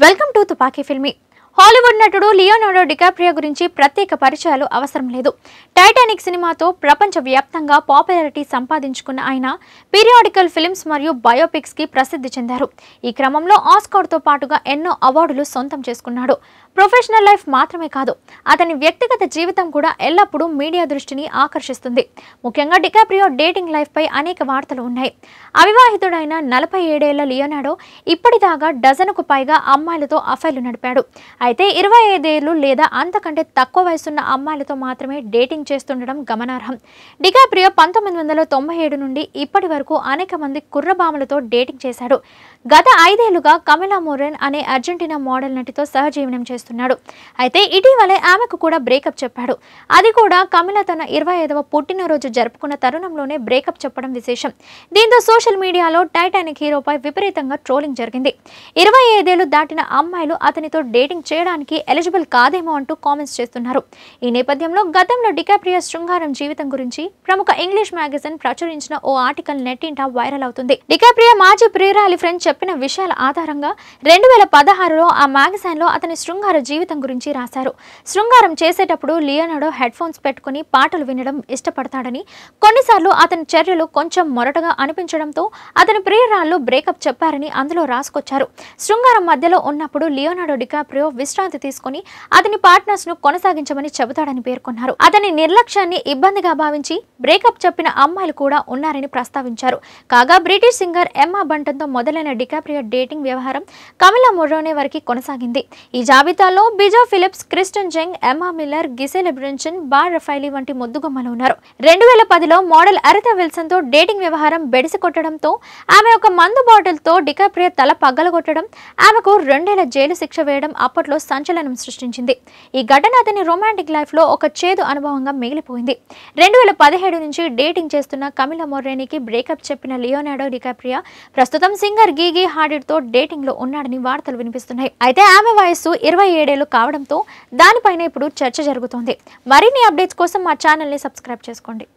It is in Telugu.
welcome to Tupaki filmy Hollywood నటుడు లియోనార్డో డికాప్రియో గురించి ప్రత్యేక పరిచయాలు అవసరం లేదు టైటానిక్ సినిమాతో ప్రపంచవ్యాప్తంగా పాపులారిటీ సంపాదించుకున్న ఆయన పీరియాడికల్ ఫిల్మ్స్ మరియు బయోపిక్స్ కి ప్రసిద్ధి చెందారు ఈ క్రమంలో ఆస్కార్తో పాటుగా ఎన్నో అవార్డులు సొంతం చేసుకున్నాడు ప్రొఫెషనల్ లైఫ్ మాత్రమే కాదు అతని వ్యక్తిగత జీవితం కూడా ఎల్లప్పుడూ మీడియా దృష్టిని ఆకర్షిస్తుంది ముఖ్యంగా డికాప్రియో డేటింగ్ లైఫ్పై అనేక వార్తలు ఉన్నాయి అవివాహితుడైన నలభై ఏడేళ్ల లియోనాడో ఇప్పటిదాకా డజన్కు పైగా అమ్మాయిలతో అఫైర్లు నడిపాడు అయితే ఇరవై ఐదేళ్లు లేదా అంతకంటే తక్కువ వయసున్న అమ్మాయిలతో మాత్రమే డేటింగ్ చేస్తుండడం గమనార్హం డికాప్రియో పంతొమ్మిది వందల తొంభై ఏడు నుండి ఇప్పటి వరకు అనేక మంది కుర్రబామలతో డేటింగ్ చేశాడు గత ఐదేళ్లుగా కమిలా మోరెన్ అనే అర్జెంటీనా మోడల్ నటితో సహజీవనం చేస్తున్నాడు అయితే ఇటీవలే ఆమెకు కూడా బ్రేకప్ చెప్పాడు అది కూడా కమిలా తన ఇరవై ఐదవ పుట్టినరోజు జరుపుకున్న తరుణంలోనే బ్రేకప్ చెప్పడం విశేషం దీంతో సోషల్ మీడియాలో టైటానిక్ హీరోపై విపరీతంగా ట్రోలింగ్ జరిగింది ఇరవై ఐదేళ్లు దాటిన అమ్మాయిలు అతనితో డేటింగ్ చేయడానికి ఎలిజిబుల్ కాదేమో అంటూ కామెంట్స్ చేస్తున్నారు ఈ నేపథ్యంలో గతంలో డికాప్రియ శృంగారం జీవితం గురించి ప్రముఖ ఇంగ్లీష్ మ్యాగజైన్ ప్రచురించిన ఓ ఆర్టికల్ నెట్టింట వైరల్ అవుతుంది డికాప్రియ మాజీ ప్రియురాలి ఫ్రెండ్ చెప్పిన విషయాల ఆధారంగా రెండు వేల పదహారులో ఆ లో అతని శృంగార జీవితం గురించి రాశారు శృంగారం చేసేటప్పుడు లియోనాడో హెడ్ ఫోన్స్ పెట్టుకుని పాటలు వినడం ఇష్టపడతాడని కొన్నిసార్లు అతని చర్యలు కొంచెం మొరటగా అనిపించడంతో అతని ప్రియురాళ్లు బ్రేకప్ చెప్పారని అందులో రాసుకొచ్చారు శృంగారం మధ్యలో ఉన్నప్పుడు లియోనాడో డికాప్రియో విశ్రాంతి తీసుకుని అతని పార్ట్నర్స్ ను కొనసాగించమని చెబుతాడని పేర్కొన్నారు అతని నిర్లక్ష్యాన్ని ఇబ్బందిగా భావించి బ్రేకప్ చెప్పిన అమ్మాయిలు కూడా ఉన్నారని ప్రస్తావించారు కాగా బ్రిటిష్ సింగర్ ఎమ్మా బంటన్తో మొదలైన డికాప్రియా డేటింగ్ వ్యవహారం కమిలా మొరోనే వరకు కొనసాగింది ఈ జాబితాలో Bijou Phillips Kristen Zang Emma Miller Gisele బ్రిన్సన్ బార్ రఫైలి వంటి ముద్దుగుమ్మలు ఉన్నారు రెండు వేల పదిలో మోడల్ అరిత విల్సన్ తో డేటింగ్ వ్యవహారం బెడిసి కొట్టడంతో ఆమె ఒక మందు బాటిల్ తో డికాప్రియా తల పగలగొట్టడం ఆమెకు రెండేళ్ల జైలు శిక్ష వేయడం అప్పట్లో మనసులో సంచలనం సృష్టించింది ఈ ఘటన అతని రొమాంటిక్ లైఫ్లో ఒక చేదు అనుభవంగా మిగిలిపోయింది రెండు వేల పదిహేడు నుంచి డేటింగ్ చేస్తున్న కమిల మొర్రేనికి బ్రేకప్ చెప్పిన లియోనాడో డికాప్రియా ప్రస్తుతం సింగర్ గీగీ హాడిడ్తో డేటింగ్లో ఉన్నాడని వార్తలు వినిపిస్తున్నాయి అయితే ఆమె వయస్సు ఇరవై ఏడేళ్లు కావడంతో దానిపైన ఇప్పుడు చర్చ జరుగుతోంది మరిన్ని అప్డేట్స్ కోసం మా ఛానల్ని సబ్స్క్రైబ్ చేసుకోండి